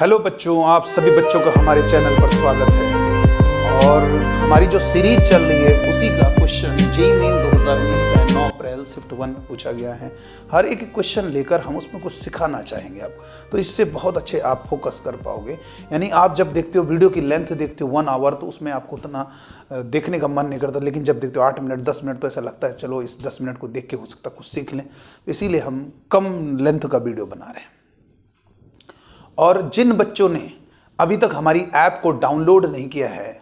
hello बच्चों आप सभी बच्चों का हमारे चैनल पर स्वागत है और हमारी जो सीरीज चल रही है उसी का क्वेश्चन जी मेन दो हज़ार उन्नीस का नौ अप्रैल शिफ्ट वन पूछा गया है हर एक क्वेश्चन लेकर हम उसमें कुछ सिखाना चाहेंगे आप तो इससे बहुत अच्छे आप फोकस कर पाओगे यानी आप जब देखते हो वीडियो की लेंथ देखते हो वन आवर तो उसमें आपको उतना देखने का मन नहीं करता लेकिन जब देखते हो आठ मिनट दस मिनट तो ऐसा लगता है चलो इस दस मिनट को देख के हो सकता कुछ सीख लें इसीलिए हम कम लेंथ का वीडियो बना रहे हैं और जिन बच्चों ने अभी तक हमारी ऐप को डाउनलोड नहीं किया है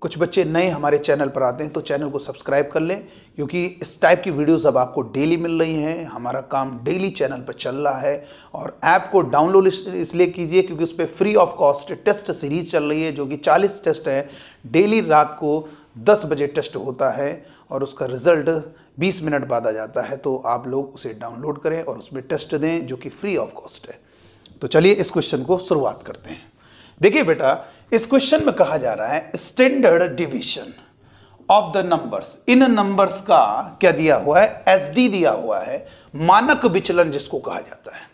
कुछ बच्चे नए हमारे चैनल पर आते हैं तो चैनल को सब्सक्राइब कर लें क्योंकि इस टाइप की वीडियोस अब आपको डेली मिल रही हैं हमारा काम डेली चैनल पर चल रहा है और ऐप को डाउनलोड इसलिए कीजिए क्योंकि उस पर free of cost test series चल रही है जो कि 40 टेस्ट है डेली रात को 10 बजे टेस्ट होता है और उसका रिजल्ट 20 मिनट बाद आ जाता है तो आप लोग उसे डाउनलोड करें और उसमें टेस्ट दें जो कि फ्री ऑफ कॉस्ट है तो चलिए इस क्वेश्चन को शुरुआत करते हैं देखिए बेटा इस क्वेश्चन में कहा जा रहा है standard division of the numbers इन नंबर्स का क्या दिया हुआ है एसडी दिया हुआ है मानक विचलन जिसको कहा जाता है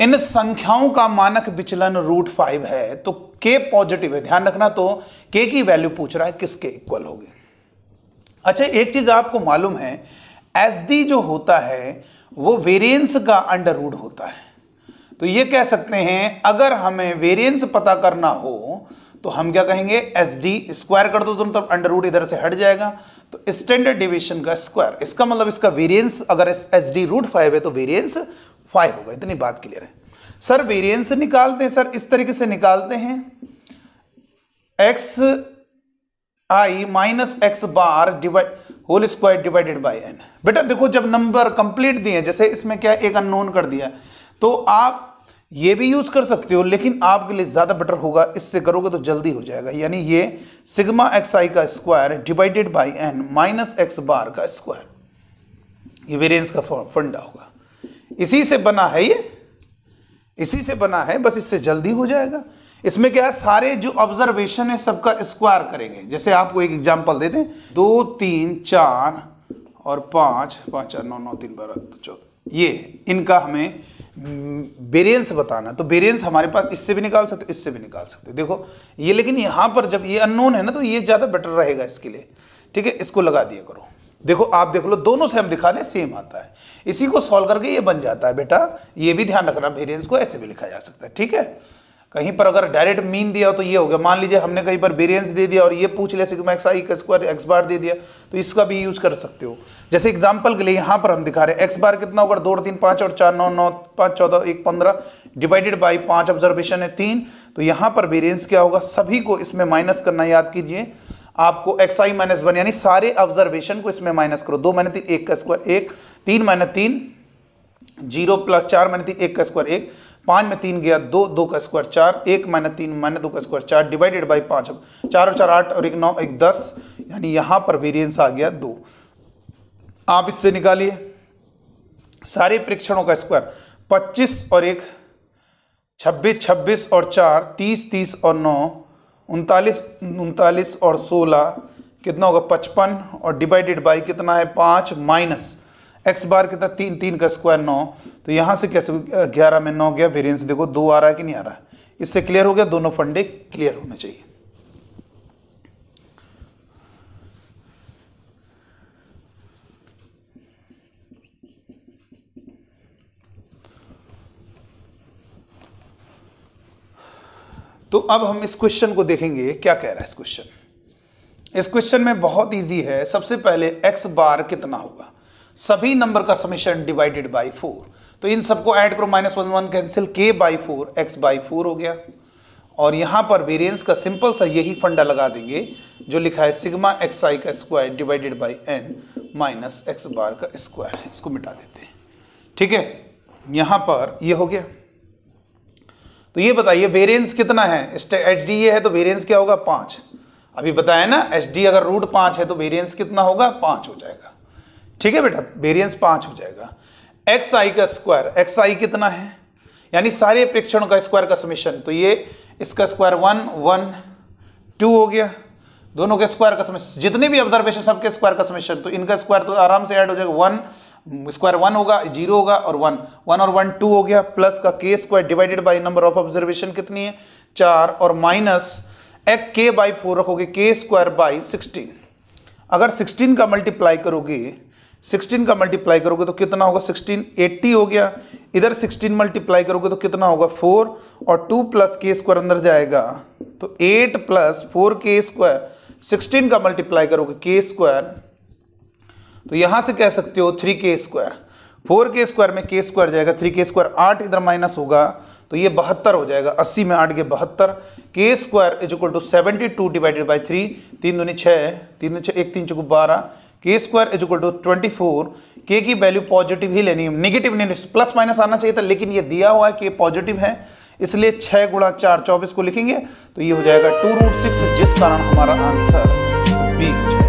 इन संख्याओं का मानक विचलन रूट फाइव है तो के पॉजिटिव है ध्यान रखना तो के की वैल्यू पूछ रहा है किसके इक्वल होगी अच्छा एक चीज आपको मालूम है एसडी जो होता है वो वेरिएंस का अंडर रूट होता है तो ये कह सकते हैं अगर हमें वेरिएंस पता करना हो तो हम क्या कहेंगे एस डी स्क्वायर कर दो तुम तो अंडर रूट इधर से हट जाएगा तो स्टैंडर्ड डिविएशन का स्क्वायर इसका मतलब इसका वेरिएंस अगर एस डी रूट फाइव है तो वेरिएंस फाइव होगा इतनी बात क्लियर है सर वेरिएंस निकालते हैं सर इस तरीके से निकालते हैं X I minus X bar divide whole square divided by N बेटा देखो जब नंबर कंप्लीट दिए जैसे इसमें क्या एक अननोन कर दिया तो आप ये भी यूज़ कर सकते हो लेकिन आपके लिए ज़्यादा बेटर होगा इससे करोगे तो जल्दी हो जाएगा यानी ये सिग्मा एक्स आई का square divided by N minus X bar का स्क्वायर ये वेरियंस का फंडा होगा इसी से बना है ये इसी से बना है बस इससे जल्दी हो जाएगा इसमें क्या है सारे जो ऑब्जर्वेशन है सबका स्क्वायर करेंगे जैसे आपको एक एग्जाम्पल दे दें दो तीन चार और पाँच पाँच चार नौ नौ तीन बारह चौदह ये इनका हमें वेरियंस हम्म, बताना तो वेरियंस हमारे पास इससे भी निकाल सकते इससे भी निकाल सकते देखो ये लेकिन यहाँ पर जब ये अननोन है ना तो ये ज़्यादा बेटर रहेगा इसके लिए ठीक है इसको लगा दिया करो देखो आप देख लो दोनों से हम दिखा दें सेम आता है इसी को सॉल्व करके ये बन जाता है बेटा ये भी ध्यान रखना वेरियंस को ऐसे भी लिखा जा सकता है ठीक है कहीं पर अगर डायरेक्ट मीन दिया तो ये हो गया मान लीजिए हमने कहीं पर वेरियंस दे दिया और ये पूछ लिया sigma X I square X bar दे दिया तो इसका भी यूज कर सकते हो जैसे एग्जांपल के लिए यहाँ पर हम दिखा रहे हैं एक्स बार कितना होगा दो तीन पाँच और चार नौ नौ पाँच चौदह एक पंद्रह डिवाइडेड बाई पाँच ऑब्जर्वेशन है तीन तो यहाँ पर वेरियंस क्या होगा सभी को इसमें माइनस करना याद कीजिए आपको एक्स आई माइनस वन यानी सारे ऑब्जर्वेशन को इसमें माइनस करो दो माइनस तीन एक का स्क्वायर एक तीन माइनस तीन जीरो प्लस चार माइनस तीन एक का स्क्वायर एक पाँच में तीन गया दो दो का स्क्वायर चार एक माइनस तीन माइनस दो का स्क्वायर चार डिवाइडेड बाई पाँच चार और चार आठ और एक नौ एक दस यानी यहाँ पर वेरियंस आ गया दो आप इससे निकालिए सारे परीक्षणों का स्क्वायर पच्चीस और एक छब्बीस छब्बीस और चार तीस तीस और नौ उनतालीस उनतालीस और सोलह कितना होगा पचपन और डिवाइडेड बाई कितना है पाँच माइनस एक्स बार कितना तीन तीन का स्क्वायर नौ तो यहाँ से कैसे ग्यारह में नौ गया वेरियंस देखो दो आ रहा है कि नहीं आ रहा है इससे क्लियर हो गया दोनों फंडे क्लियर होने चाहिए तो अब हम इस क्वेश्चन को देखेंगे क्या कह रहा है इस क्वेश्चन इस क्वेश्चन में बहुत इजी है सबसे पहले एक्स बार कितना होगा सभी नंबर का समीशन डिवाइडेड बाई फोर तो इन सबको ऐड करो माइनस वन वन कैंसिल के by four X by four हो गया और यहां पर वेरियंस का सिंपल सा यही फंडा लगा देंगे जो लिखा है सिग्मा एक्स आई का square divided by N minus X bar का स्क्वायर है इसको मिटा देते हैं ठीक है यहां पर ये यह हो गया तो ये बताइए वेरियंस कितना है एच डी ए है तो वेरियंस क्या होगा पांच अभी बताया ना एच डी अगर रूट पांच है तो वेरियंस कितना होगा पांच हो जाएगा ठीक है बेटा वेरियंस पांच हो जाएगा एक्स आई का स्क्वायर एक्स आई कितना है यानी सारे प्रेक्षणों का स्क्वायर का समीशन तो ये इसका स्क्वायर वन वन टू हो गया दोनों के स्क्वायर का समीशन जितने भी ऑब्जर्वेशन सबके स्क्वायर का समीशन तो इनका स्क्वायर तो आराम से ऐड हो जाएगा वन स्क्वायर वन होगा जीरो होगा और वन वन और वन टू हो गया प्लस का के square divided by number of observation कितनी है चार और माइनस एक के बाई फोर रखोगे के स्क्वायर बाई सिक्सटीन अगर सिक्सटीन का मल्टीप्लाई करोगे 16 का मल्टीप्लाई करोगे तो कितना होगा 16 80 हो गया इधर 16 मल्टीप्लाई करोगे तो कितना होगा 4 और 2 प्लस के स्क्वायर अंदर जाएगा तो 8 प्लस फोर के स्क्वायर सिक्सटीन का मल्टीप्लाई करोगे के स्क्वायर तो यहां से कह सकते हो थ्री के स्क्वायर फोर के स्क्वायर में के स्क्वायर जाएगा थ्री के स्क्वायर आठ इधर माइनस होगा तो ये बहत्तर हो जाएगा अस्सी में आठ के बहत्तर के square is equal to seventy two divided by three तीन दूनी छः तीन दूनी छः एक तीन चौको बारह के square is equal to twenty four के की वैल्यू पॉजिटिव ही लेनी है निगेटिव नहीं प्लस माइनस आना चाहिए था लेकिन ये दिया हुआ है कि पॉजिटिव है इसलिए छः गुणा चार चौबीस को लिखेंगे तो ये हो जाएगा टू रूट सिक्स जिस कारण हमारा आंसर बी हो जाएगा